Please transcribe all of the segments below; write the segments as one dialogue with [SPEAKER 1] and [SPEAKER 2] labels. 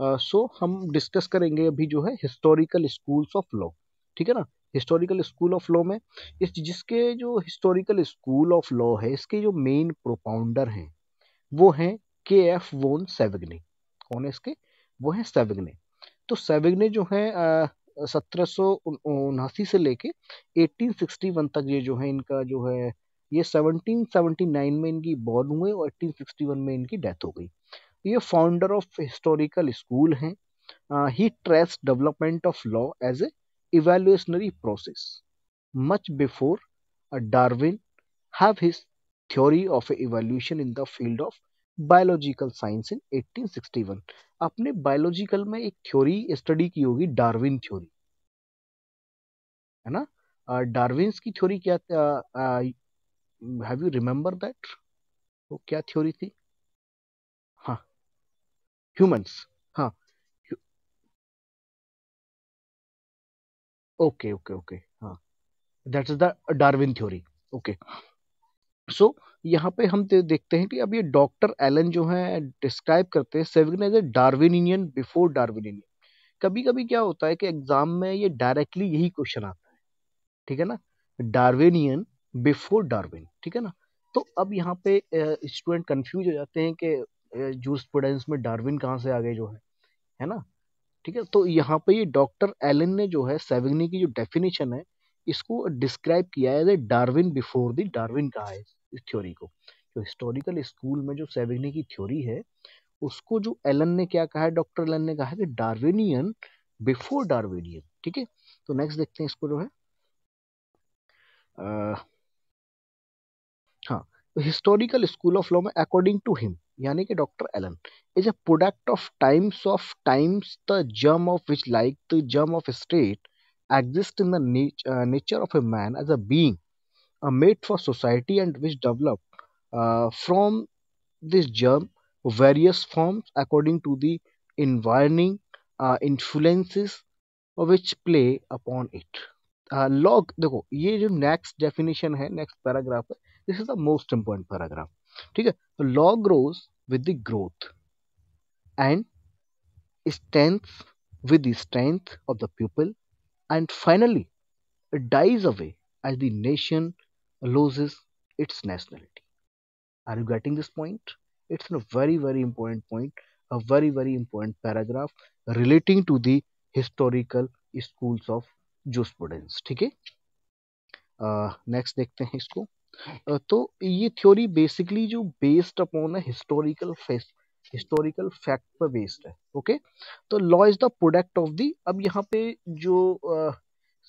[SPEAKER 1] सो uh, so, हम discuss करेंगे अभी जो है हिस्टोरिकल स्कूल्स ऑफ लॉ ठीक है ना हिस्टोरिकल स्कूल ऑफ लॉ में इस जिसके जो हिस्टोरिकल स्कूल ऑफ लॉ है इसके जो मेन प्रोपाउंडर हैं वो हैं के एफ वोन सेविग्ने कौन है इसके वो हैं सेविग्ने तो सेविग्ने जो हैं सत्रह सौ उनासी से लेके 1861 तक ये जो है इनका जो है ये 1779 में इनकी बॉर्न हुए और 1861 में इनकी डेथ हो गई ये फाउंडर ऑफ हिस्टोरिकल स्कूल हैं he trace development of law as a evolutionary process much before Darwin have his theory of evolution in the field of biological science इन 1861 आपने बायोलॉजिकल में एक थ्योरी स्टडी की होगी डार्विन थ्योरी है ना Darwin uh, की थ्योरी क्या हैव यू रिमेंबर दैट
[SPEAKER 2] वो क्या थ्योरी थी ह्यूमंस हाँ ओके ओके ओके हाँ that is the Darwin theory okay so
[SPEAKER 1] यहाँ पे हम देखते हैं कि अब ये डॉक्टर एलन जो है डिस्क्राइब करते हैं Savigny as a Darwinian before Darwinian कभी कभी क्या होता है कि एग्जाम में ये डायरेक्टली यही क्वेश्चन आता है ठीक है ना डार्विनियन बिफोर डार्विन ठीक है ना तो अब यहाँ पे स्टूडेंट कंफ्यूज हो जाते हैं कि जूस प्रोडेंस में डार्विन कहाँ से आ गए जो है है ना ठीक है तो यहाँ पे ये डॉक्टर एलन ने जो है सेविग्नी की जो डेफिनेशन है इसको डिस्क्राइब किया है डार्विन बिफोर द डार्विन कहा है इस थ्योरी को जो हिस्टोरिकल स्कूल में जो सेविग्नी की थ्योरी है उसको जो एलन ने क्या कहा है डॉक्टर एलन ने कहा है कि डार्विनियन बिफोर डार्विनियन ठीक है तो नेक्स्ट देखते हैं इसको जो है हाँ हिस्टोरिकल स्कूल ऑफ लॉ में अकॉर्डिंग टू हिम यानी कि doctor Allen is a product of times of times the germ of which like the germ of state exist in the nature of a man as a being made for society and which develop from this germ various forms according to the environing influences which play upon it लॉग देखो ये जो next definition है next paragraph है this is the most important paragraph ठीक है तो law grows with the growth and strength with the strength of the people and finally it dies away as the nation loses its nationality. Are you getting this point? It's a very very important point, a very very important paragraph relating to the historical schools of jurisprudence. Okay. है? Uh, next देखते हैं इसको तो ये theory basically जो based upon है historical fact historical fact पर based है ओके तो law is the product of the अब यहाँ पे जो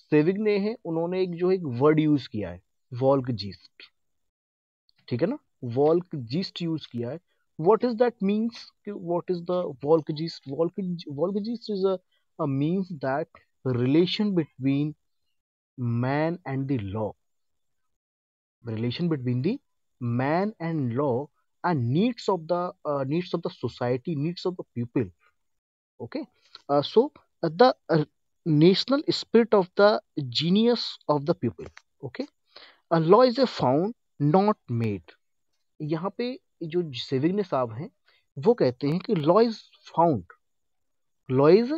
[SPEAKER 1] सेविग ने है उन्होंने एक जो एक वर्ड यूज किया है वॉल्क जीस्ट ठीक है ना वॉल्क जीस्ट यूज किया है what is that means what is the volcagist volk volksgeist is a means that relation between man and the law relation between the man and law and needs of the uh, needs of the society needs of the people okay uh, so uh, the national spirit of the genius of the people okay a law is a found not made यहाँ पे जो सेविग्ने साहब हैं वो कहते हैं कि law is found law is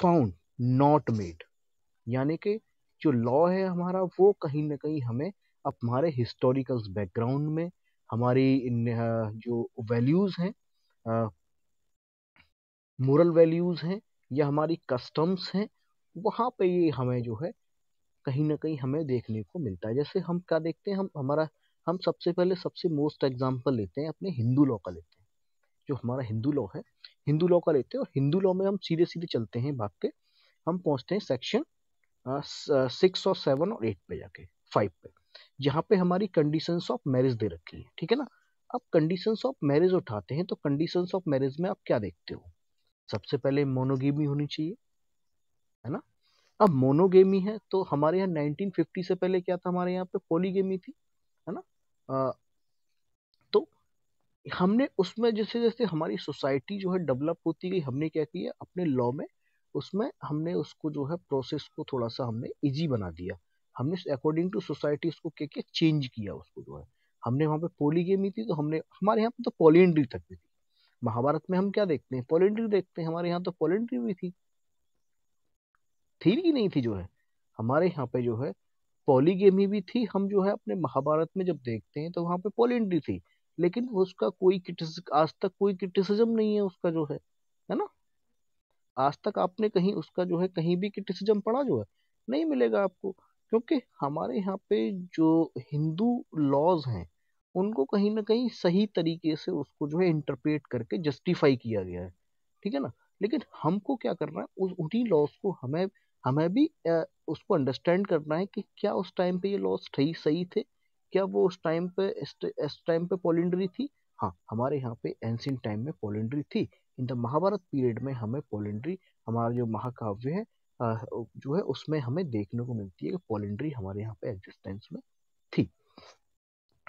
[SPEAKER 1] found not made यानी कि जो लॉ है हमारा वो कहीं ना कहीं हमें अब हमारे हिस्टोरिकल बैकग्राउंड में हमारी जो वैल्यूज़ हैं मोरल वैल्यूज़ हैं या हमारी कस्टम्स हैं वहाँ पे ये हमें जो है कहीं ना कहीं हमें देखने को मिलता है जैसे हम क्या देखते हैं हम हमारा हम सबसे पहले सबसे मोस्ट एग्जाम्पल लेते हैं अपने हिंदू लॉ का लेते हैं जो हमारा हिंदू लॉ है हिंदू लॉ का लेते हैं और हिंदू लॉ में हम सीधे सीधे चलते हैं भाग के हम पहुँचते हैं सेक्शन सिक्स और सेवन और एट पे जाके फाइव पे यहाँ पे हमारी कंडीशन ऑफ मैरिज दे रखी है ठीक है ना अब कंडीशन ऑफ मैरिज उठाते हैं तो कंडीशन ऑफ मैरिज में आप क्या देखते हो सबसे पहले मोनोगेमी होनी चाहिए है ना अब मोनोगेमी है तो हमारे यहाँ 1950 से पहले क्या था हमारे यहाँ पे पोलीगेमी थी है ना आ, तो हमने उसमें जैसे जैसे हमारी सोसाइटी जो है डेवलप होती गई हमने क्या किया अपने लॉ में उसमें हमने उसको जो है प्रोसेस को थोड़ा सा हमने इजी बना दिया हमने अकॉर्डिंग टू सोसाइटी उसको के क्या चेंज किया उसको जो है हमने वहाँ पे पोलीगेमी थी तो हमने हमारे यहाँ पे तो पोलेंड्री तक भी थी महाभारत में हम क्या देखते हैं पोलेंड्री देखते हैं हमारे यहाँ तो पोलेंड्री भी थी थी कि नहीं थी जो है हमारे यहाँ पे जो है पोलीगेमी भी थी हम जो है अपने महाभारत में जब देखते हैं तो वहाँ पे पोलेंड्री थी लेकिन उसका कोई आज तक कोई क्रिटिसिज्म नहीं है उसका जो है है ना आज तक आपने कहीं उसका जो है कहीं भी क्रिटिसिज्म पढ़ा जो है नहीं मिलेगा आपको क्योंकि हमारे यहाँ पे जो हिंदू लॉज हैं उनको कहीं ना कहीं सही तरीके से उसको जो है इंटरप्रेट करके जस्टिफाई किया गया है ठीक है ना लेकिन हमको क्या करना है उस उन्हीं लॉज को हमें हमें भी उसको अंडरस्टैंड करना है कि क्या उस टाइम पे ये लॉज सही सही थे क्या वो उस टाइम पे इस टाइम पे पोलेंड्री थी हाँ हमारे यहाँ पे एंसिन टाइम में पोलेंड्री थी इन द महाभारत पीरियड में हमें पोलेंड्री हमारा जो महाकाव्य है जो है उसमें हमें देखने को मिलती है कि पोलेंड्री हमारे यहाँ पे एग्जिस्टेंस में थी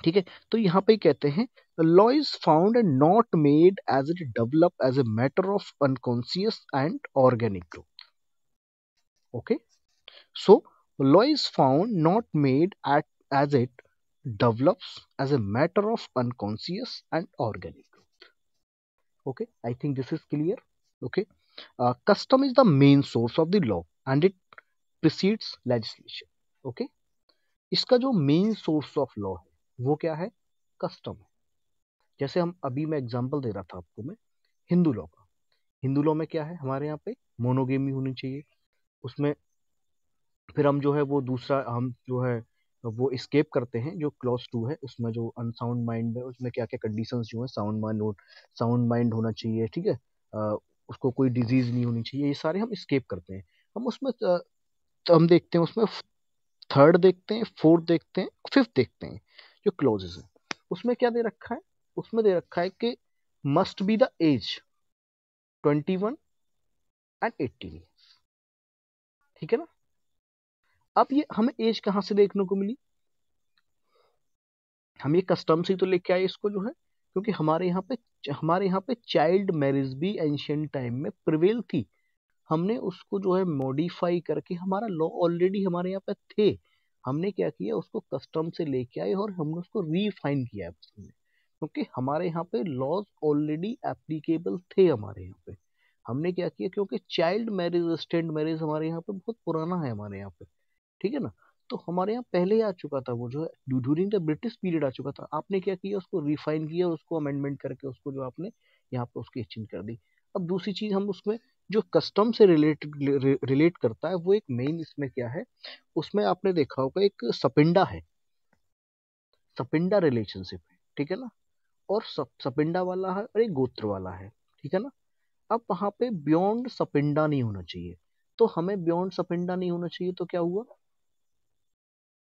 [SPEAKER 1] ठीक है तो यहाँ पे कहते हैं law is found and not made as it develop as a matter of unconscious and organic growth okay so law is found not made at as it develop as a matter of unconscious and organic growth okay I think this is clear okay Uh, custom is the main source of the law and it precedes legislation. Okay okay? इसका जो main source of law है वो क्या है custom है जैसे हम अभी मैं एग्जांपल दे रहा था आपको मैं हिंदू लॉ का हिंदू लॉ में क्या है हमारे यहाँ पे मोनोगेमी होनी चाहिए उसमें फिर हम जो है वो दूसरा हम जो है वो स्केप करते हैं जो क्लॉज टू है उसमें जो अनसाउंड माइंड है उसमें क्या क्या कंडीशंस जो है साउंड माइंड साउंड माइंड होना चाहिए ठीक है uh, उसको कोई डिजीज़ नहीं होनी चाहिए ये सारे हम स्केप करते हैं हम उसमें हम देखते हैं उसमें थर्ड देखते हैं फोर्थ देखते हैं फिफ्थ देखते हैं जो क्लोजेज है उसमें क्या दे रखा है उसमें दे रखा है कि must be the age twenty one and eighteen ठीक है ना अब ये हमें एज कहाँ से देखने को मिली हम ये कस्टम से तो लेके आए इसको जो है क्योंकि हमारे यहाँ पे हमारे यहाँ पे चाइल्ड मैरिज भी एंशियंट टाइम में प्रिवेल थी हमने उसको जो है मॉडिफाई करके हमारा लॉ ऑलरेडी हमारे यहाँ पे थे हमने क्या किया उसको कस्टम से लेके आए और हमने उसको रिफाइन किया है क्योंकि हमारे यहाँ पे लॉज ऑलरेडी एप्लीकेबल थे हमारे यहाँ पे हमने क्या किया क्योंकि चाइल्ड मैरिज स्टैंड मैरिज हमारे यहाँ पे बहुत पुराना है हमारे यहाँ पे ठीक है ना तो हमारे यहाँ पहले आ चुका था वो जो है ड्यूरिंग द ब्रिटिश पीरियड आ चुका था आपने क्या किया उसको रिफाइन किया उसको अमेंडमेंट करके उसको जो आपने यहाँ पर उसकी एक्सचेंज कर दी अब दूसरी चीज़ हम उसमें जो कस्टम से रिलेटेड रिलेट करता है वो एक मेन इसमें क्या है उसमें आपने देखा होगा एक सपिंडा है सपिंडा रिलेशनशिप है ठीक है ना और सपिंडा वाला है और एक गोत्र वाला है ठीक है ना अब वहां पे बियॉन्ड सपिंडा नहीं होना चाहिए तो हमें बियॉन्ड सपिंडा नहीं होना चाहिए तो क्या हुआ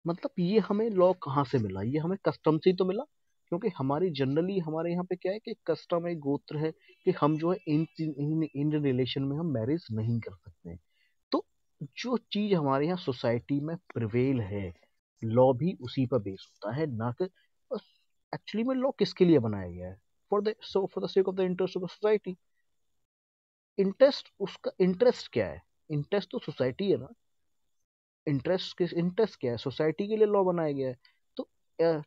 [SPEAKER 1] मतलब ये हमें लॉ कहाँ से मिला ये हमें कस्टम से ही तो मिला क्योंकि हमारी जनरली हमारे यहाँ पे क्या है कि कस्टम है गोत्र है कि हम जो है इन इन, इन रिलेशन में हम मैरिज नहीं कर सकते तो जो चीज़ हमारे यहाँ सोसाइटी में प्रिवेल है लॉ भी उसी पर बेस होता है ना कि एक्चुअली में लॉ किसके लिए बनाया गया है for the so for the sake of the interest of the society interest उसका इंटरेस्ट क्या है इंटरेस्ट तो सोसाइटी है ना इंटरेस्ट किस इंटरेस्ट क्या है सोसाइटी के लिए लॉ बनाया गया है तो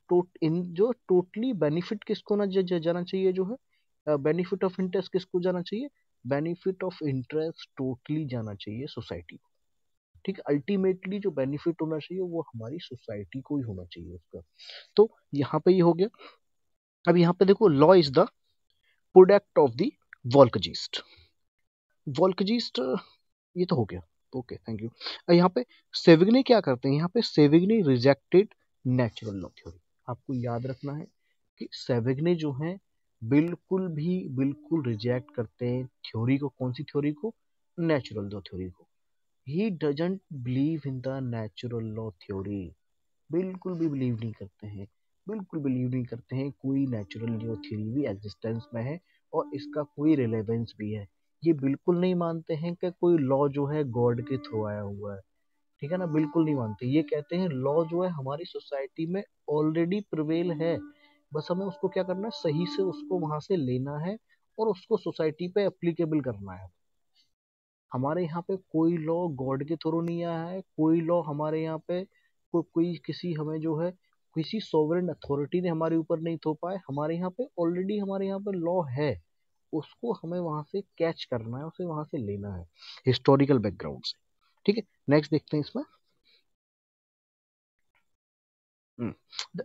[SPEAKER 1] टोट इन जो टोटली बेनिफिट किसको ना जाना चाहिए जो है बेनिफिट ऑफ इंटरेस्ट किसको जाना चाहिए बेनिफिट ऑफ इंटरेस्ट टोटली जाना चाहिए सोसाइटी को ठीक अल्टीमेटली जो बेनिफिट होना चाहिए वो हमारी सोसाइटी को ही होना चाहिए उसका तो यहाँ पे ये यह हो गया अब यहाँ पे देखो law is the product of the volksgeist volksgeist ये तो हो गया ओके थैंक यू यहाँ पे सेविग्नी क्या करते हैं यहाँ पे Savigny rejected natural law theory आपको याद रखना है कि सेविग्नी जो है बिल्कुल भी बिल्कुल रिजेक्ट करते हैं थ्योरी को कौन सी थ्योरी को नेचुरल लॉ थ्योरी को he doesn't believe in the natural law theory बिल्कुल भी बिलीव नहीं करते हैं बिल्कुल बिलीव नहीं करते हैं कोई नेचुरल लॉ थ्योरी भी एग्जिस्टेंस में है और इसका कोई रिलेवेंस भी है ये बिल्कुल नहीं मानते हैं कि कोई लॉ जो है गॉड के थ्रू आया हुआ है ठीक है ना बिल्कुल नहीं मानते ये कहते हैं लॉ जो है हमारी सोसाइटी में ऑलरेडी प्रवेल है बस हमें उसको क्या करना है सही से उसको वहां से लेना है और उसको सोसाइटी पे अप्लीकेबल करना है हमारे यहाँ पे कोई लॉ गॉड के थ्रू नहीं आया है कोई लॉ हमारे यहाँ पे को, कोई किसी हमें जो है किसी सोवरेन अथॉरिटी ने हमारे ऊपर नहीं थोपा है हमारे यहाँ पे ऑलरेडी हमारे यहाँ पे लॉ है उसको हमें वहां से कैच करना है उसे वहां से लेना है हिस्टोरिकल बैकग्राउंड से ठीक है नेक्स्ट देखते हैं इसमें हम्म,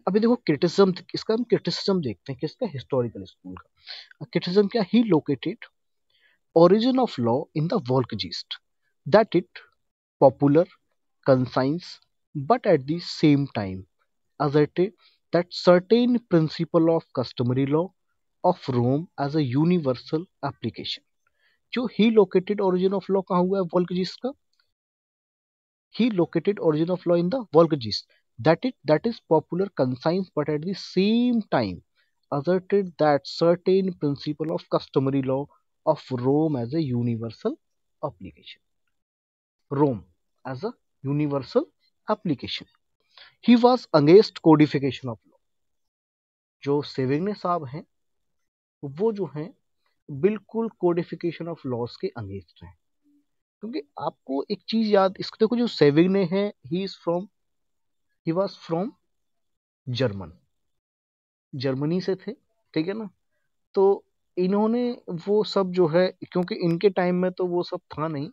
[SPEAKER 1] अभी देखो क्रिटिसिज्म इसका हम क्रिटिसिज्म देखते हैं किसका हिस्टोरिकल स्कूल का क्रिटिसिज्म क्या he located origin of law in the geist that it popular conscience but at time same that certain principle of customary law of Rome as a universal application जो he located origin of law कहा हुआ है volksgeist का he located origin of law in the volksgeist that it that is popular conscience but at the same time asserted that certain principle of customary law of rome as a universal application rome as a universal application he was against codification of law jo sevigne साहब hain वो जो हैं बिल्कुल codification of laws के against हैं क्योंकि आपको एक चीज याद इसको देखो जो ने है he is from he was from German Germany से थे ठीक है ना तो इन्होंने वो सब जो है क्योंकि इनके टाइम में तो वो सब था नहीं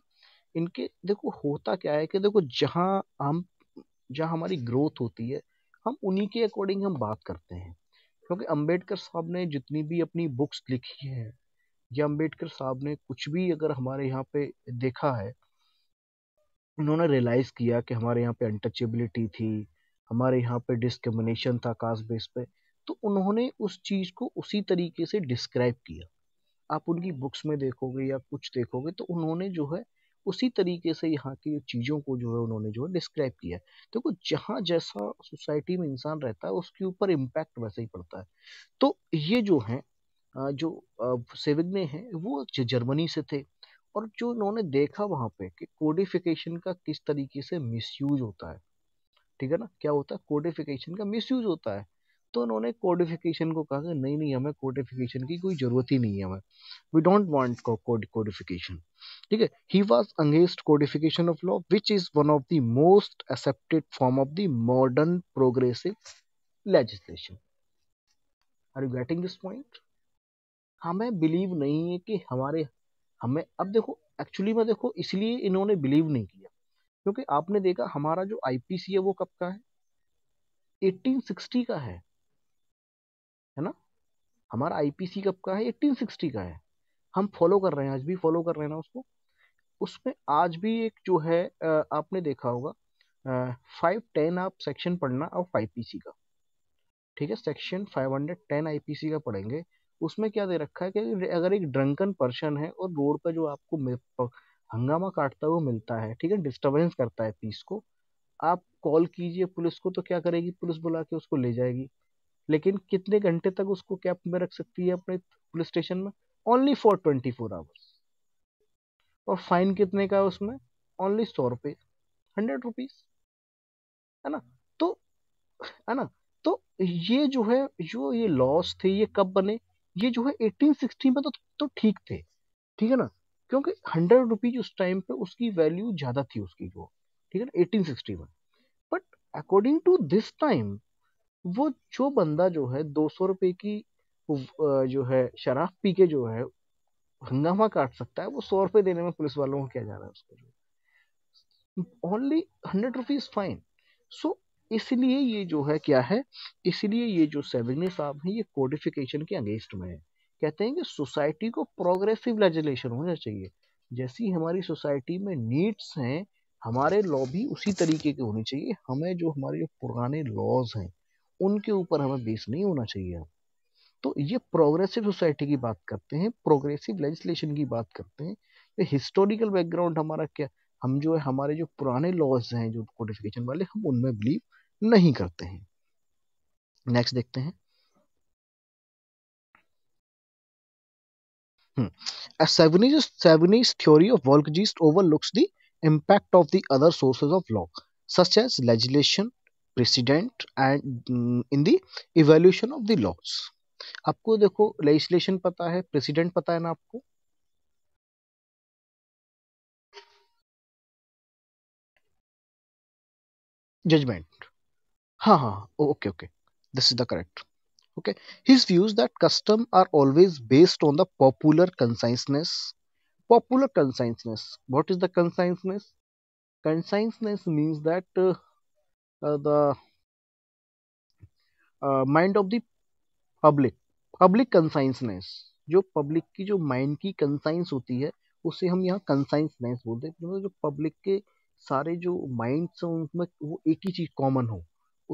[SPEAKER 1] इनके देखो होता क्या है कि देखो जहाँ हम जहाँ हमारी ग्रोथ होती है हम उन्हीं के अकॉर्डिंग हम बात करते हैं क्योंकि अम्बेडकर साहब ने जितनी भी अपनी बुक्स लिखी हैं या अम्बेडकर साहब ने कुछ भी अगर हमारे यहाँ पे देखा है उन्होंने रियलाइज़ किया कि हमारे यहाँ पे अनटचेबिलिटी थी हमारे यहाँ पे डिस्क्रिमिनेशन था कास्ट बेस पे तो उन्होंने उस चीज़ को उसी तरीके से डिस्क्राइब किया आप उनकी बुक्स में देखोगे या कुछ देखोगे तो उन्होंने जो है उसी तरीके से यहाँ की चीज़ों को जो है उन्होंने जो है डिस्क्राइब किया है देखो तो जहाँ जैसा सोसाइटी में इंसान रहता है उसके ऊपर इम्पैक्ट वैसे ही पड़ता है तो ये जो हैं जो सेविग्ने हैं वो जर्मनी से थे और जो उन्होंने देखा वहाँ पे कि कोडिफिकेशन का किस तरीके से मिसयूज होता है ठीक है ना क्या होता है कोडिफिकेशन का मिसयूज होता है तो उन्होंने कोडिफिकेशन को कहा कि नहीं नहीं हमें कोडिफिकेशन की कोई ज़रूरत ही नहीं है हमें वी डोंट वांट कोडिफिकेशन ठीक है he was against codification of law which is one of the most accepted form of the modern progressive legislation are you getting this point हमें बिलीव नहीं है कि हमारे हमें अब देखो एक्चुअली में देखो इसलिए इन्होंने बिलीव नहीं किया क्योंकि आपने देखा हमारा जो आईपीसी है वो कब का है 1860 का है है ना हमारा आईपीसी कब का है सिक्सटी का है हम फॉलो कर रहे हैं आज भी फॉलो कर रहे हैं ना उसको उसमें आज भी एक जो है आपने देखा होगा फाइव टेन आप सेक्शन पढ़ना और फाइव पीसी का ठीक है section five hundred ten IPC का पढ़ेंगे उसमें क्या दे रखा है कि अगर एक ड्रंकन पर्सन है और रोड पर जो आपको हंगामा काटता हुआ मिलता है ठीक है डिस्टर्बेंस करता है पीस को आप कॉल कीजिए पुलिस को तो क्या करेगी पुलिस बुला के उसको ले जाएगी लेकिन कितने घंटे तक उसको कैप में रख सकती है अपने पुलिस स्टेशन में only for twenty four hours और फाइन कितने का है उसमें ओनली सौ रुपये हंड्रेड रुपीज है ना तो है ना तो ये जो है जो ये लॉस थे ये कब बने ये जो है 1860 में तो तो ठीक थे ठीक है ना क्योंकि हंड्रेड रुपीज उस टाइम पे उसकी वैल्यू ज्यादा थी उसकी जो ठीक है ना eighteen sixty one but according to this time वो जो बंदा जो है दो सौ रुपए की जो है शराब पी के जो है हंगामा काट सकता है वो सौ रुपये देने में पुलिस वालों को क्या जा रहा है उसको only hundred rupees fine so इसलिए ये जो है क्या है इसलिए ये जो सेविग्ने साहब है ये कोडिफिकेशन के अगेंस्ट में है कहते हैं कि सोसाइटी को प्रोग्रेसिव लेजिलेशन होना चाहिए जैसी हमारी सोसाइटी में नीड्स हैं हमारे लॉ भी उसी तरीके के होने चाहिए हमें जो हमारे जो पुराने लॉज हैं उनके ऊपर हमें बेस नहीं होना चाहिए तो ये प्रोग्रेसिव सोसाइटी की बात करते हैं प्रोग्रेसिव लेजिस्लेशन की बात करते हैं ये हिस्टोरिकल बैकग्राउंड हमारा क्या हम जो है हमारे जो पुराने लॉज हैं जो कोडिफिकेशन वाले हम उनमें
[SPEAKER 2] बिलीव नहीं करते हैं नेक्स्ट देखते हैं theory
[SPEAKER 1] of overlooks the impact of the other sources of law such as legislation precedent and in the evolution of the laws
[SPEAKER 2] आपको देखो लेजिस्लेशन पता है प्रेसिडेंट पता है ना आपको जजमेंट हाँ हाँ okay okay this is the correct okay his views that
[SPEAKER 1] custom are always based on the popular consciousness popular consciousness what is the consciousness consciousness means that Uh, the mind of public public consciousness जो public की जो mind की conscience होती है उसे हम यहाँ कंसाइंसनेस बोलते हैं मतलब जो पब्लिक के सारे जो माइंड्स हैं उनमें वो एक ही चीज़ कॉमन हो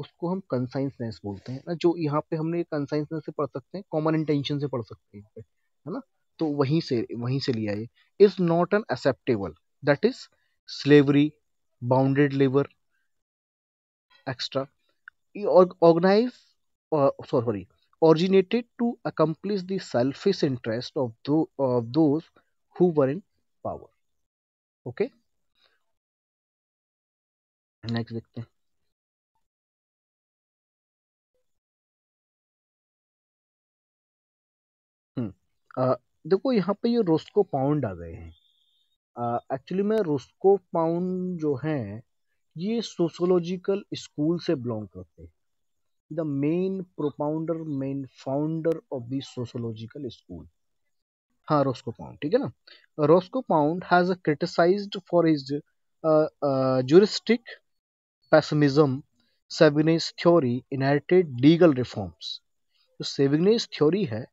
[SPEAKER 1] उसको हम कंसाइंसनेस बोलते हैं ना जो यहाँ पे हमने कंसाइंसनेस से पढ़ सकते हैं कॉमन इंटेंशन से पढ़ सकते हैं यहाँ पे है ना तो वहीं से वहीं से लिया ये is not an acceptable that is slavery bounded labour extra he organized uh, sorry originated to accomplish the selfish interest of, tho of those who were in power
[SPEAKER 2] okay next dekhte hain देखो यहाँ पे ये Roscoe pound आ गए हैं
[SPEAKER 1] actually में Roscoe pound जो है ये सोशोलॉजिकल स्कूल से बिलोंग करते हैं the main propounder main founder of the sociological school हाँ रोस्को पाउंड ठीक है ना Roscoe Pound has criticise for his juristic pessimism Savigny's theory inherited legal reforms तो सेविनेस थ्योरी है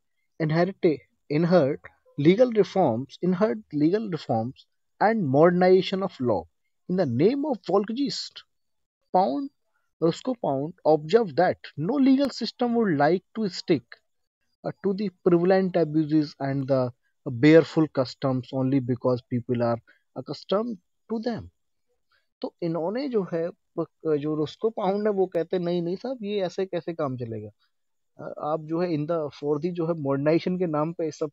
[SPEAKER 1] inherit inert legal reforms inert legal reforms and modernisation of law In the name of volgist, Pound, Roscoe Pound observed that no legal system would like to stick uh, to the prevalent abuses and the bareful customs only because people are accustomed to them. तो इन्होंने जो है जो Roscoe pound है वो कहते नहीं नहीं साहब ये ऐसे कैसे काम चलेगा आप जो है इन द फॉर दी जो है मॉडर्नाइजेशन के नाम पे सब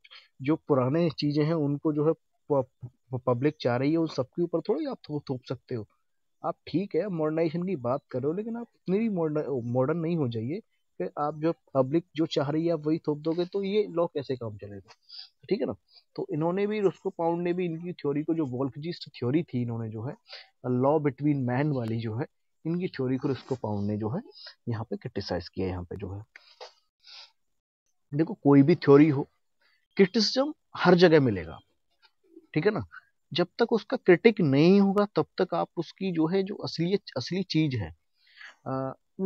[SPEAKER 1] जो पुराने चीज़ें हैं उनको जो है पब्लिक चाह रही है उन सबके ऊपर थोड़ी आप थो, थोप सकते हो आप ठीक है मॉडर्नाइजेशन की बात करो लेकिन आप इतनी भी मॉडर्न नहीं हो जाइए कि आप जो पब्लिक जो चाह रही है आप वही थोप दोगे तो ये लॉ कैसे काम चलेगा ठीक है ना तो इन्होंने भी उसको पाउंड ने भी इनकी थ्योरी को जो वोल्फजिस्ट थ्योरी थी इन्होंने जो है लॉ बिटवीन मैन वाली जो है इनकी थ्योरी को उसको पाउंड ने जो है यहाँ पे क्रिटिसाइज किया यहाँ पे जो है देखो कोई भी थ्योरी हो क्रिटिसिज्म हर जगह मिलेगा ठीक है ना जब तक उसका क्रिटिक नहीं होगा तब तक आप उसकी जो है जो असली असली चीज है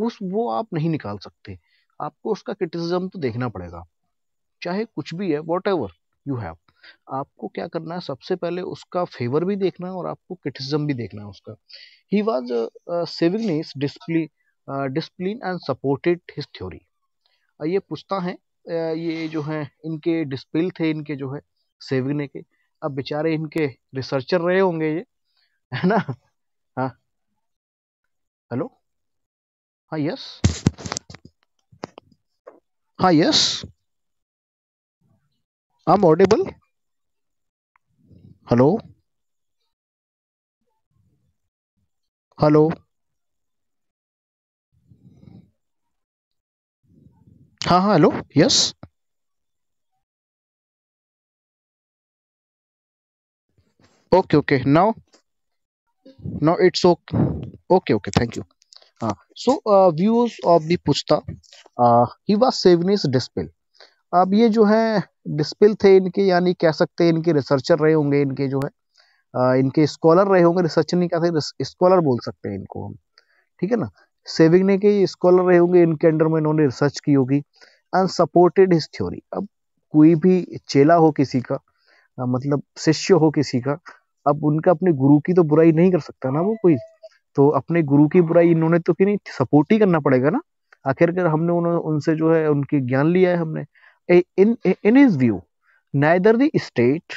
[SPEAKER 1] उस वो आप नहीं निकाल सकते आपको उसका क्रिटिसिज्म तो देखना पड़ेगा चाहे कुछ भी है वॉट एवर यू हैव आपको क्या करना है सबसे पहले उसका फेवर भी देखना है और आपको क्रिटिसिज्म भी देखना है उसका ही वॉज सेविंग disciple disciple and supported his theory ये पूछता है ये जो है इनके डिस्पिल थे इनके जो है सेविग्ने के अब बेचारे इनके रिसर्चर रहे होंगे ये है ना हाँ हेलो
[SPEAKER 2] हाँ यस हाँ यस आम ऑडिबल हेलो हेलो हाँ हाँ hello yes okay okay now now it's okay okay okay thank you
[SPEAKER 1] so views of views Puchta he pushta Savigny is disciple अब ये जो है डिस्पिल थे इनके यानी कह सकते हैं इनके रिसर्चर रहे होंगे इनके जो है uh, इनके स्कॉलर रहे होंगे रिसर्चर नहीं कहते स्कॉलर बोल सकते हैं इनको हम ठीक है ना सेविंग ने के स्कॉलर रहे होंगे इनके अंडर में इन्होंने रिसर्च की होगी अनसपोर्टेड हिस्स थ्योरी अब कोई भी चेला हो किसी का मतलब शिष्य हो किसी का अब उनका अपने गुरु की तो बुराई नहीं कर सकता ना वो कोई तो अपने गुरु की बुराई इन्होंने तो की नहीं सपोर्ट ही करना पड़ेगा ना आखिरकार हमने उन्होंने उनसे जो है उनके ज्ञान लिया है हमने in in his view neither the state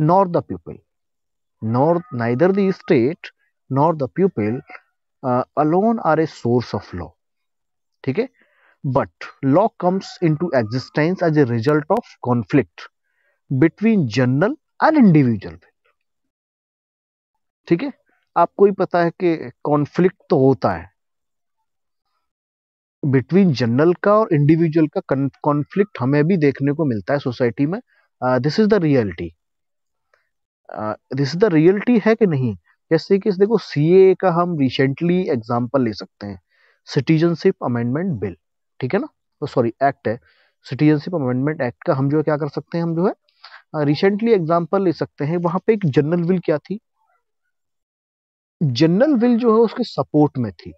[SPEAKER 1] nor the people nor neither the state nor the people alone are a source of law ठीक है but law comes into existence as a result of conflict between general and individual ठीक है आपको ही पता है कि conflict तो होता है बिटवीन जनरल का और इंडिविजुअल का कॉन्फ्लिक्ट हमें भी देखने को मिलता है सोसाइटी में this is the reality this is the reality है कि नहीं जैसे कि देखो ए का हम रिसेंटली एग्जाम्पल ले सकते हैं सिटीजनशिप अमेंडमेंट बिल ठीक है ना सॉरी तो एक्ट है सिटीजनशिप अमेंडमेंट एक्ट का हम जो है क्या कर सकते हैं हम जो है रिसेंटली एग्जाम्पल ले सकते हैं वहां पे एक जनरल विल क्या थी जनरल विल जो है उसके सपोर्ट में थी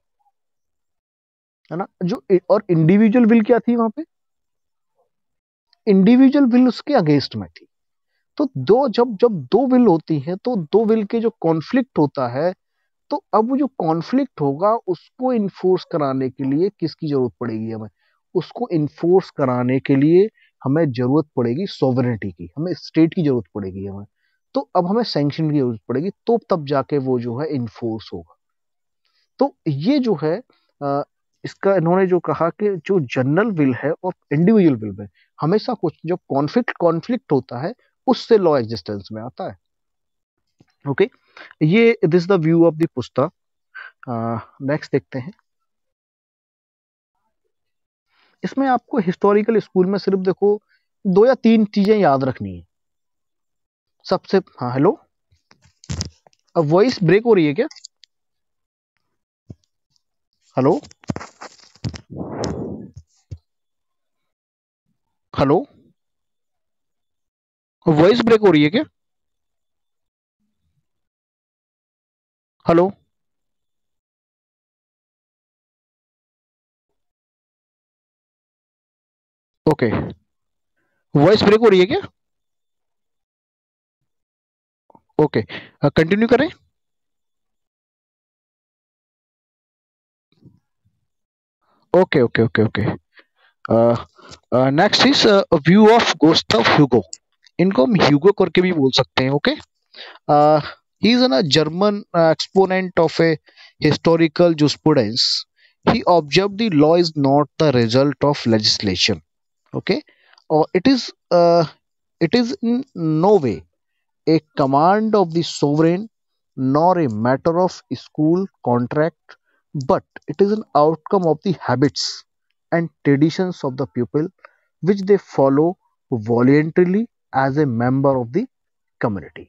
[SPEAKER 1] है ना जो और इंडिविजुअल विल क्या थी वहां पे इंडिविजुअल विल उसके अगेंस्ट में थी तो दो जब जब दो विल होती हैं तो दो विल के जो कॉन्फ्लिक्ट होता है तो अब जो कॉन्फ्लिक्ट होगा उसको इन्फोर्स कराने के लिए किसकी जरूरत पड़ेगी हमें उसको इन्फोर्स कराने के लिए हमें जरूरत पड़ेगी सोवरिटी की हमें स्टेट की जरूरत पड़ेगी हमें तो अब हमें सेंक्शन की जरूरत पड़ेगी तो तब जाके वो जो है इन्फोर्स होगा तो ये जो है इसका इन्होंने जो कहा कि जो जनरल विल है और इंडिविजुअल विल में हमेशा कुछ जो कॉन्फ्लिक्ट कॉन्फ्लिक्ट होता है उससे लॉ एग्जिस्टेंस में आता है ओके ये this the view of the Puchta next देखते हैं इसमें आपको हिस्टोरिकल स्कूल में सिर्फ देखो दो या तीन चीज़ें याद रखनी है सबसे हाँ हेलो अब वॉइस ब्रेक हो रही है क्या
[SPEAKER 2] हेलो हेलो वॉइस ब्रेक हो रही है क्या हेलो ओके वॉइस ब्रेक हो रही है क्या ओके कंटिन्यू करें okay okay okay okay next is
[SPEAKER 1] view of Gustav Hugo इनको हम ह्यूगो करके भी बोल सकते हैं okay he is a German exponent of a historical जो jurisprudence, he observe the law is not the result of legislation okay or it is uh, it is in no way a command of the sovereign nor a matter of school contract but it is an outcome of the habits and traditions of the people which they follow voluntarily as a member of the community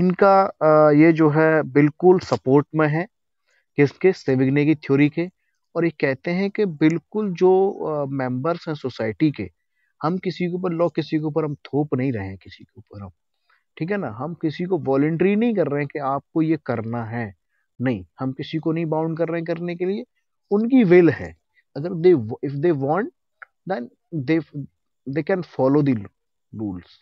[SPEAKER 1] इनका आ, ये जो है बिल्कुल support में है किसके सेविग्ने की थ्योरी के और ये कहते हैं कि बिल्कुल जो मेंबर्स हैं सोसाइटी के हम किसी के ऊपर लॉ किसी के ऊपर हम थोप नहीं रहे हैं किसी के ऊपर हम ठीक है ना हम किसी को वॉलेंट्री नहीं कर रहे हैं कि आपको ये करना है नहीं हम किसी को नहीं बाउंड कर रहे हैं करने के लिए उनकी विल है अगर they if they want then they they can follow the rules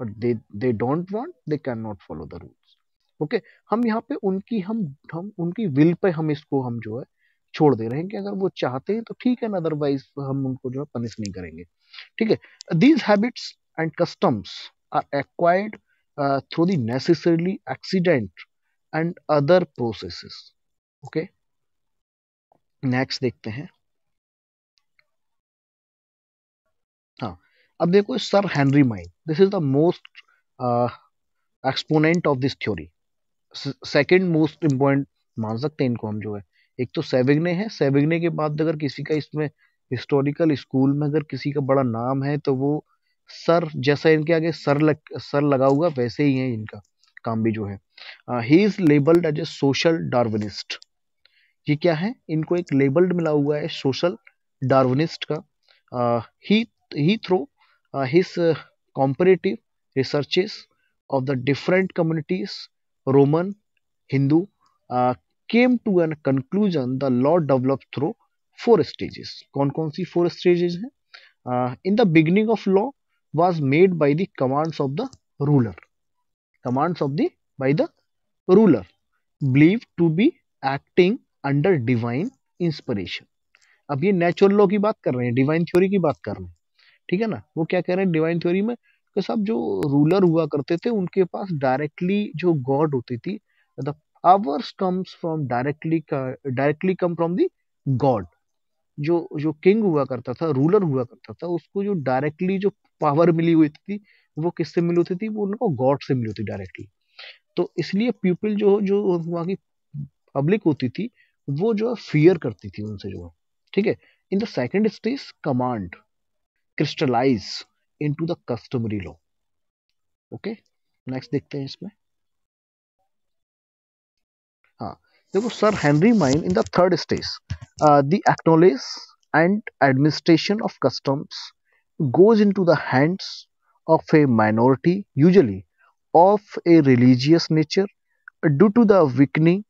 [SPEAKER 1] but they they don't want they can not follow the rules okay हम यहाँ पे उनकी हम हम उनकी विल पे हम इसको हम जो है छोड़ दे रहे हैं कि अगर वो चाहते हैं तो ठीक है ना अदरवाइज हम उनको जो है पनिश नहीं करेंगे ठीक है these habits and customs are acquired through the necessarily
[SPEAKER 2] accident and other process okay next देखते हैं हाँ
[SPEAKER 1] अब देखो sir Henry Maine this is the most exponent of this theory second most important मान सकते हैं इनको हम जो है एक तो सेविग्ने है सेविग्ने के बाद अगर किसी का इसमें हिस्टोरिकल स्कूल में अगर किसी का बड़ा नाम है तो वो सर जैसा इनके आगे सर लग सर लगा हुआ वैसे ही है इनका काम भी जो है he is labelled as a social Darwinist ये क्या है इनको एक लेबल्ड मिला हुआ है सोशल डार्विनिस्ट का he he through his comparative researches of the different communities Roman Hindu came to an conclusion the law develop through four stages कौन कौन सी फोर स्टेजेस हैं in the beginning of law was made by the commands of the ruler commands of the by the ruler believe to be acting under divine inspiration अब ये natural law की बात कर रहे हैं डिवाइन थ्योरी की बात कर रहे हैं ठीक है ना वो क्या कह रहे हैं डिवाइन थ्योरी में कि साहब जो रूलर हुआ करते थे उनके पास डायरेक्टली जो गॉड होती थी मतलब ours comes from directly directly come from the God जो जो किंग हुआ करता था रूलर हुआ करता था उसको जो डायरेक्टली जो पावर मिली हुई थी वो किससे मिली होती थी वो उनको गॉड से मिली होती डायरेक्टली तो इसलिए पीपल जो जो वहाँ की पब्लिक होती थी वो जो है फियर करती थी उनसे जो है ठीक है in the second stage command crystallize into the customary law okay next देखते हैं इसमें हाँ देखो sir Henry Maine in the third stage the acknowledge and administration of customs goes into hands of a minority usually of a religious nature due to weakening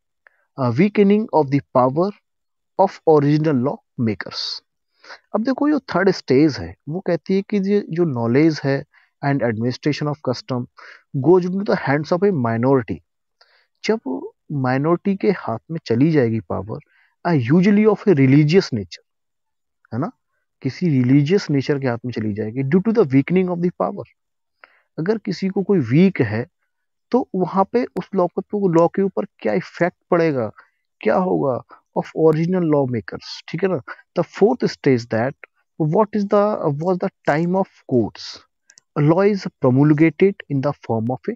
[SPEAKER 1] weakening of the power of original law makers अब देखो जो third stage है वो कहती है कि जो knowledge है and administration of custom goes into hands of a minority जब माइनॉरिटी के हाथ में चली जाएगी power I usually of a religious nature है ना किसी रिलीजियस नेचर के हाथ में चली जाएगी due to the weakening of the power अगर किसी को कोई वीक है तो वहां पे उस लॉ को लॉ के ऊपर क्या इफेक्ट पड़ेगा क्या होगा ऑफ ओरिजिनल लॉ मेकर्स ठीक है ना the fourth stage that what is the was the time of courts law is is in the form of a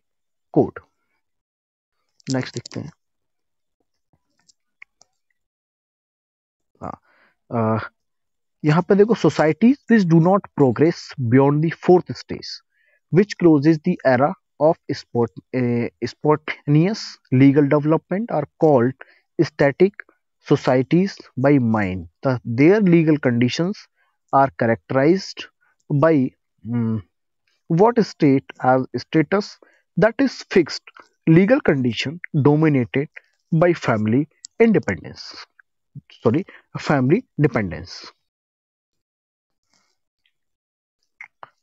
[SPEAKER 1] court next देखते हैं uh, यहाँ पे देखो societies which do not progress beyond the fourth stage which closes the era of spontaneous legal development are called static societies by mind. their legal conditions are characterized by um, what state has uh, status that is fixed, legal condition dominated by family independence. sorry family dependence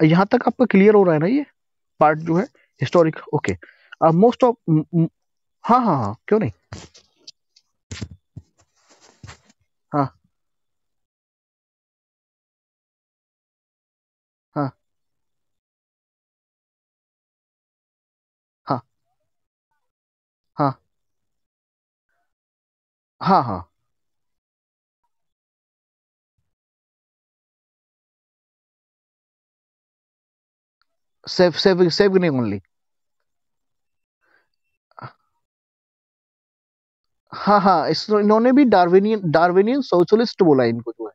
[SPEAKER 1] यहां तक आपका clear हो रहा है ना ये part जो है हिस्टोरिक ओके मोस्ट ऑफ
[SPEAKER 2] हाँ हाँ हाँ क्यों नहीं हाँ हाँ हाँ हाँ हाँ हाँ save saving नहीं ओनली
[SPEAKER 1] हाँ हाँ इस इन्होंने भी डार्विनियन डार्विनियन सोशलिस्ट बोला इनको जो है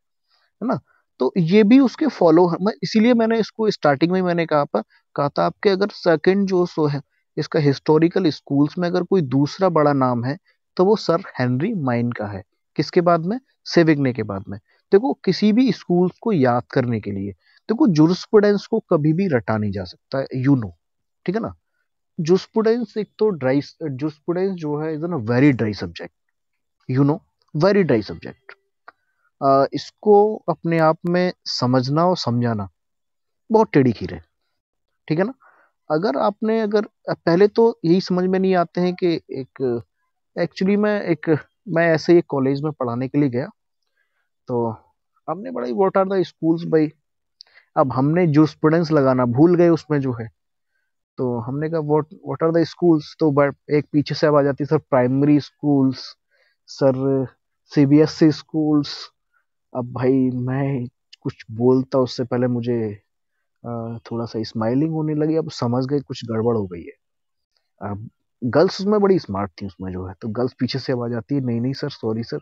[SPEAKER 1] है ना तो ये भी उसके फॉलो मैं इसीलिए मैंने इसको स्टार्टिंग में मैंने कहा पर कहा था आपके अगर सेकंड जो सो है इसका हिस्टोरिकल स्कूल्स में अगर कोई दूसरा बड़ा नाम है तो वो सर हेनरी माइन का है किसके बाद में सेविग्ने के बाद में देखो किसी भी स्कूल्स को याद करने के लिए देखो जुरुस्पुडेंस को कभी भी रटा नहीं जा सकता यू नो ठीक है ना जुरुस्पुडेंस एक तो ड्राई जुरुस्पुडेंस जो है is an very dry subject you know very dry subject इसको अपने आप में समझना और समझाना बहुत टेढ़ी खीर है ठीक है ना अगर आपने अगर पहले तो यही समझ में नहीं आते हैं कि एक एक्चुअली मैं एक मैं ऐसे ही कॉलेज में पढ़ाने के लिए गया तो आपने बड़ा ही वॉट आर द स्कूल्स भाई अब हमने जो स्टूडेंट्स लगाना भूल गए उसमें जो है तो हमने कहा what what are the schools तो बट एक पीछे से अब आ जाती sir primary schools sir CBSE schools अब भाई मैं कुछ बोलता उससे पहले मुझे थोड़ा सा स्माइलिंग होने लगी अब समझ गए कुछ गड़बड़ हो गई है अब गर्ल्स उसमें बड़ी स्मार्ट थी उसमें जो है तो गर्ल्स पीछे से आवाज़ आती है नहीं नहीं सर सॉरी सर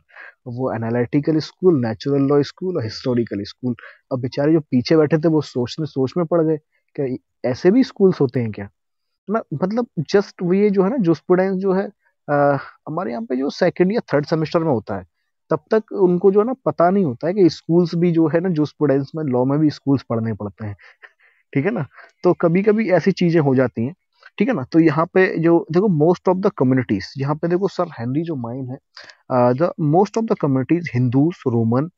[SPEAKER 1] वो analytical school natural law school और हिस्टोरिकल स्कूल अब बेचारे जो पीछे बैठे थे वो सोचने सोच में पड़ गए क्या ऐसे भी स्कूल्स होते हैं क्या मैं मतलब जस्ट वो ये जो है ना जो स्टूडेंट जो है हमारे यहाँ पे जो सेकेंड या थर्ड सेमेस्टर में होता है तब तक उनको जो है ना पता नहीं होता है कि स्कूल्स भी जो है ना जो स्टूडेंट्स में लॉ में भी स्कूल्स पढ़ने पड़ते हैं ठीक है ना तो कभी कभी ऐसी चीज़ें हो जाती हैं ठीक है ना तो यहाँ पे जो देखो मोस्ट ऑफ द कम्युनिटीज यहाँ पे देखो सर हेनरी जो माइन है the most of the communities Hindu Roman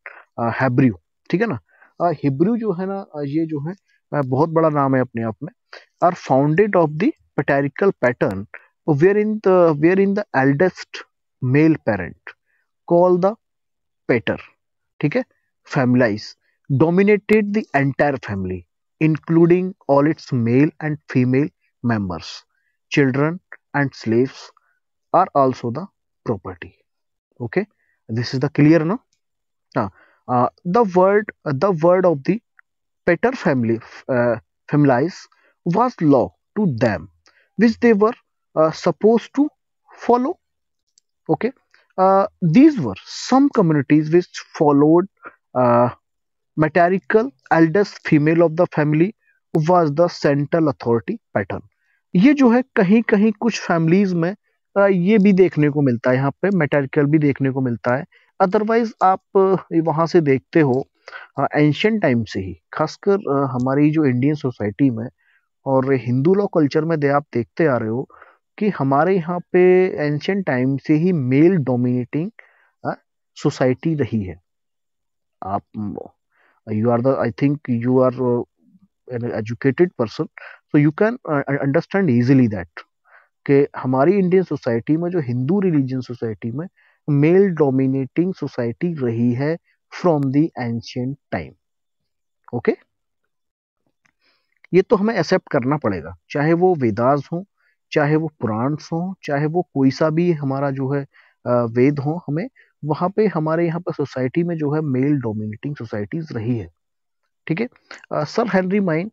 [SPEAKER 1] Hebrew ठीक है ना हिब्रू जो है ना ये जो है बहुत बड़ा नाम है अपने आप में are founded of the pattern where in the where in the eldest male parent call the pater ठीक है familias dominated the entire family including all its male and female members. Children and slaves are also the property. Okay, this is the clear now. Now, uh, the word uh, the word of the Peter family uh, families was law to them, which they were uh, supposed to follow. Okay, uh, these were some communities which followed uh, material eldest female of the family was the central authority pattern ये जो है कहीं कहीं कुछ families में ये भी देखने को मिलता है यहाँ पे मेटेरिकल भी देखने को मिलता है अदरवाइज आप वहाँ से देखते हो एंशंट टाइम से ही खासकर हमारी जो इंडियन सोसाइटी में और हिंदू लॉ कल्चर में दे आप देखते आ रहे हो कि हमारे यहाँ पे एंशियंट टाइम से ही मेल डोमिनेटिंग सोसाइटी रही है आप you are the I think you are an educated person so you can uh, understand easily that कि हमारी इंडियन सोसाइटी में जो हिंदू रिलीजन सोसाइटी में मेल डोमिनेटिंग सोसाइटी रही है from the ancient time okay ये तो हमें एक्सेप्ट करना पड़ेगा चाहे वो वेदास हो चाहे वो पुराण्स हो चाहे वो कोई सा भी हमारा जो है वेद हो हमें वहां पे हमारे यहाँ पर सोसाइटी में जो है मेल डोमिनेटिंग सोसाइटीज रही है ठीक है sir Henry Maine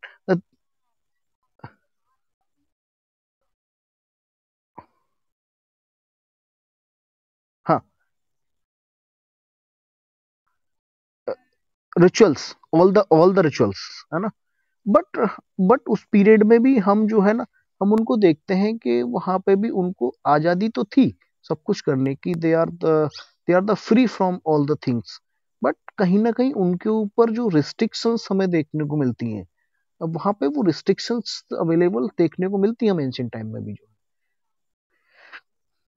[SPEAKER 2] rituals all the all the rituals है ना बट
[SPEAKER 1] बट उस पीरियड में भी हम जो है ना हम उनको देखते हैं कि वहां पे भी उनको आज़ादी तो थी सब कुछ करने की they are the they are the free from all the things कहीं ना कहीं उनके ऊपर जो रिस्ट्रिक्शंस हमें देखने को मिलती हैं अब वहां पे वो रिस्ट्रिक्शंस अवेलेबल देखने को मिलती है हमें टाइम में भी जो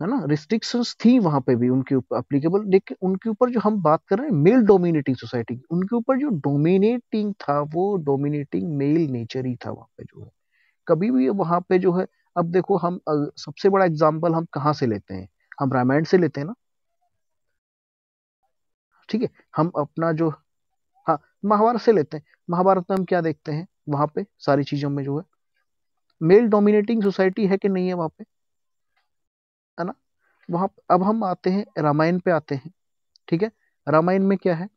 [SPEAKER 1] है ना रिस्ट्रिक्शंस थी वहां पे भी उनके ऊपर अप्लीकेबल लेकिन उनके ऊपर जो हम बात कर रहे हैं मेल डोमिनेटिंग सोसाइटी उनके ऊपर जो डोमिनेटिंग था वो डोमिनेटिंग मेल नेचर ही था वहां पे जो है कभी भी वहां पे जो है अब देखो हम सबसे बड़ा एग्जाम्पल हम कहाँ से लेते हैं हम रामायण से लेते हैं ना ठीक है हम अपना जो हाँ महाभारत से लेते हैं महाभारत में हम क्या देखते हैं वहां पे सारी चीजों में जो है मेल डोमिनेटिंग सोसाइटी है कि नहीं है वहां पे है ना वहां अब हम आते हैं रामायण पे आते हैं ठीक है रामायण में क्या है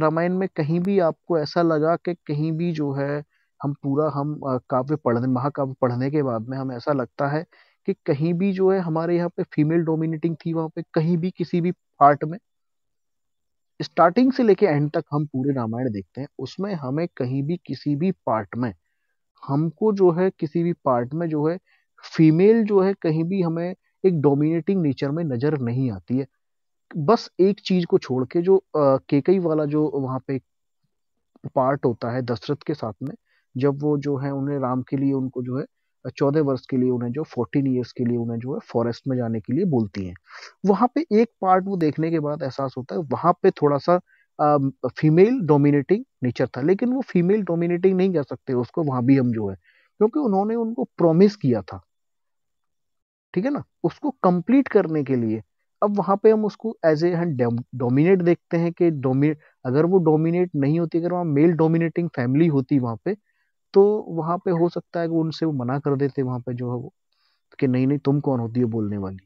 [SPEAKER 1] रामायण में कहीं भी आपको ऐसा लगा कि कहीं भी जो है हम पूरा हम काव्य पढ़ने महाकाव्य पढ़ने के बाद में हमें ऐसा लगता है कि कहीं भी जो है हमारे यहाँ पे फीमेल डोमिनेटिंग थी वहां पे कहीं भी किसी भी पार्ट में स्टार्टिंग से लेके एंड तक हम पूरे रामायण देखते हैं उसमें हमें कहीं भी किसी भी पार्ट में हमको जो है किसी भी पार्ट में जो है फीमेल जो है कहीं भी हमें एक डोमिनेटिंग नेचर में नजर नहीं आती है बस एक चीज को छोड़ के जो केकई वाला जो वहां पे पार्ट होता है दशरथ के साथ में जब वो जो है उन्हें राम के लिए उनको जो है चौदह वर्ष के लिए उन्हें जो फोर्टीन ईयर्स के लिए उन्हें जो है फॉरेस्ट में जाने के लिए बोलती हैं वहाँ पे एक पार्ट वो देखने के बाद एहसास होता है वहाँ पे थोड़ा सा फीमेल डोमिनेटिंग नेचर था लेकिन वो फीमेल डोमिनेटिंग नहीं कर सकते उसको वहाँ भी हम जो है क्योंकि उन्होंने उनको प्रोमिस किया था ठीक है ना उसको कंप्लीट करने के लिए अब वहां पे हम उसको एज ए हम डोमिनेट देखते हैं कि डोमिनेट अगर वो डोमिनेट नहीं होती अगर वहां मेल डोमिनेटिंग फैमिली होती वहां पे तो वहां पे हो सकता है कि उनसे वो मना कर देते वहां पे जो है वो कि नहीं नहीं तुम कौन होती हो बोलने वाली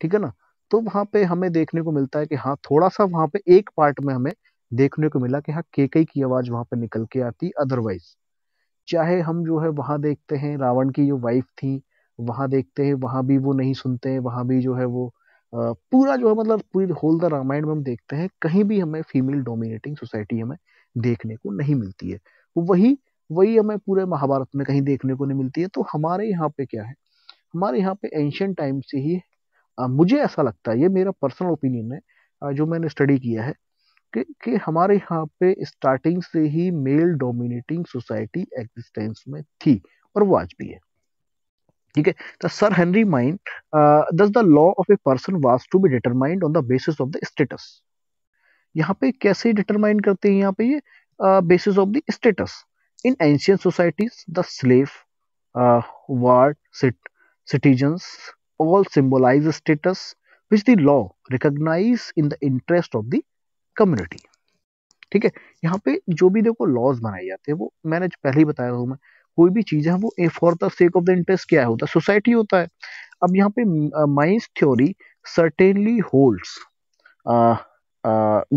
[SPEAKER 1] ठीक है ना तो वहां पे हमें देखने को मिलता है कि हाँ थोड़ा सा वहां पे एक पार्ट में हमें देखने को मिला कि हाँ केके की आवाज वहां पे निकल के आती अदरवाइज चाहे हम जो है वहां देखते हैं रावण की जो वाइफ थी वहां देखते हैं वहां भी वो नहीं सुनते हैं वहां भी जो है वो पूरा जो है मतलब पूरी होल द रामायण में हम देखते हैं कहीं भी हमें फीमेल डोमिनेटिंग सोसाइटी हमें देखने को नहीं मिलती है वही वही हमें पूरे महाभारत में कहीं देखने को नहीं मिलती है तो हमारे यहाँ पे क्या है हमारे यहाँ पे एंशियंट टाइम से ही आ, मुझे ऐसा लगता है ये मेरा पर्सनल ओपिनियन है आ, जो मैंने स्टडी किया है कि, कि हमारे यहाँ पे स्टार्टिंग से ही मेल डोमिनेटिंग सोसाइटी एग्जिस्टेंस में थी और वो आज भी है ठीक है तो sir Henry Maine thus the law of a person was to be determined on the basis of the status यहाँ पे कैसे डिटरमाइन करते हैं यहाँ पे ये basis of the status in ancient societies the slave uh, citizens all symbolize status which the law recognize in the interest of the community ठीक है यहाँ पे जो भी देखो लॉज बनाए जाते हैं वो मैंने पहले ही बताया हूँ मैं कोई भी चीज है वो a for the sake of the interest क्या होता है सोसाइटी होता है अब यहाँ पे Maine's theory certainly holds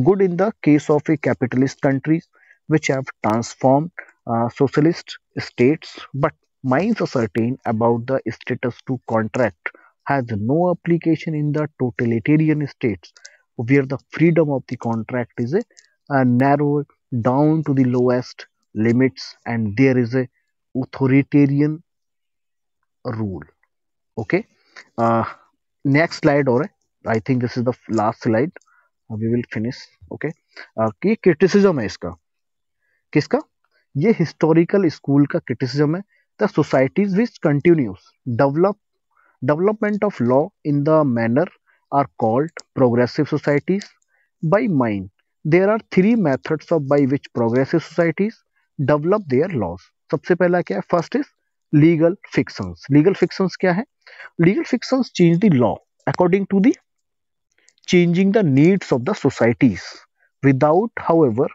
[SPEAKER 1] good in the case of a capitalist countries which have transformed Uh, socialist states, but mines ascertain about the status to contract has no application in the totalitarian states where the freedom of the contract is a, uh, narrowed down to the lowest limits and there is a authoritarian rule okay uh, next slide or i think this is the last slide uh, we will finish okay uh, criticism is iska Kiska? ये historical school का criticism है the societies which continues develop development of law in the manner are called progressive societies by Maine there are three methods of by which progressive societies develop their laws सबसे पहला क्या है first is legal fiction legal fiction क्या है legal fiction change the law according to the changing the needs of the societies without however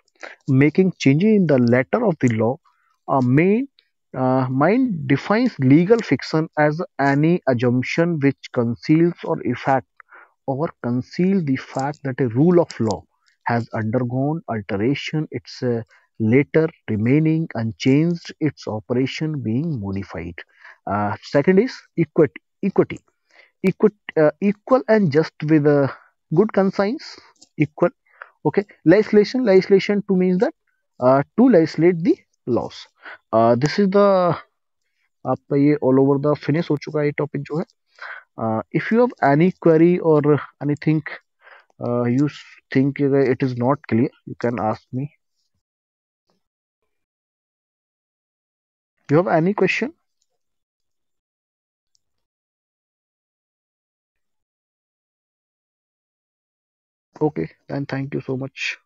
[SPEAKER 1] making changes in the letter of the law A main uh, mind defines legal fiction as any assumption which conceals or effect or conceals the fact that a rule of law has undergone alteration its uh, later remaining unchanged its operation being modified uh, second is equity equity equal, uh, equal and just with a uh, good conscience equal okay legislation legislation to means that uh, to legislate the laws uh, this is the आपका ये all over the finish हो चुका है ये topic जो है if you have any query और think you think it is not clear
[SPEAKER 2] you can ask me you have any question Okay, then thank you so much.